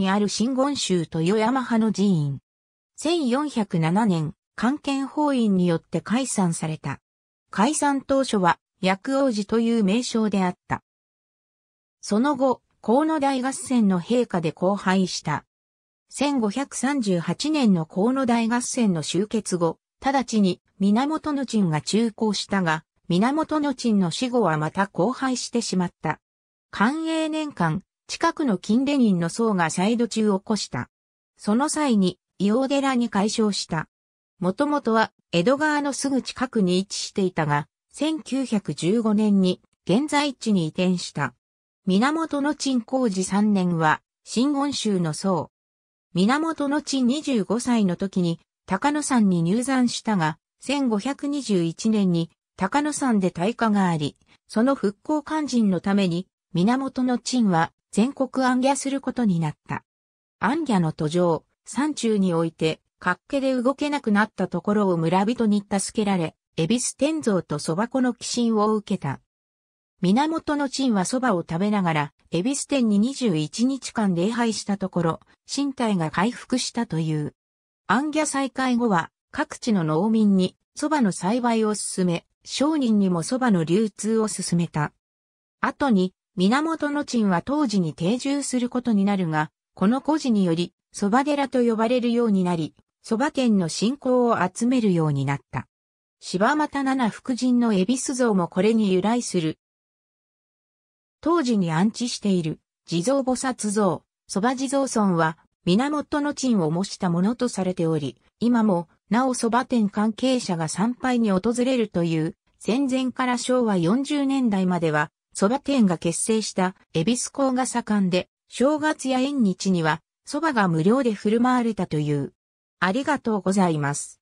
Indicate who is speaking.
Speaker 1: にある真言宗豊山派の寺院。1407年、関係法院によって解散された。解散当初は、薬王寺という名称であった。その後、河野大合戦の陛下で荒廃した。1538年の河野大合戦の終結後、直ちに源の陣が中行したが、源の陣の死後はまた荒廃してしまった。寛永年間、近くの金レニンの僧が再度中を起こした。その際に、伊王寺に解消した。もともとは、江戸川のすぐ近くに位置していたが、1915年に、現在地に移転した。源の鎮工事3年は、新言宗の僧。源の陳25歳の時に、高野山に入山したが、1521年に、高野山で大火があり、その復興肝心のために、源の鎮は全国暗夜することになった。暗夜の途上、山中において、かっけで動けなくなったところを村人に助けられ、恵比寿天蔵と蕎麦粉の寄進を受けた。源の陳は蕎麦を食べながら、恵比寿天に21日間礼拝したところ、身体が回復したという。暗夜再開後は、各地の農民に蕎麦の栽培を進め、商人にも蕎麦の流通を進めた。後に、源の鎮は当時に定住することになるが、この故事により、蕎麦寺と呼ばれるようになり、蕎麦店の信仰を集めるようになった。柴又七福神の恵比寿像もこれに由来する。当時に安置している地蔵菩薩像、蕎麦地蔵村は源の鎮を模したものとされており、今もなお蕎麦店関係者が参拝に訪れるという戦前から昭和40年代までは蕎麦店が結成した恵比寿港が盛んで、正月や縁日には蕎麦が無料で振る舞われたという。ありがとうございます。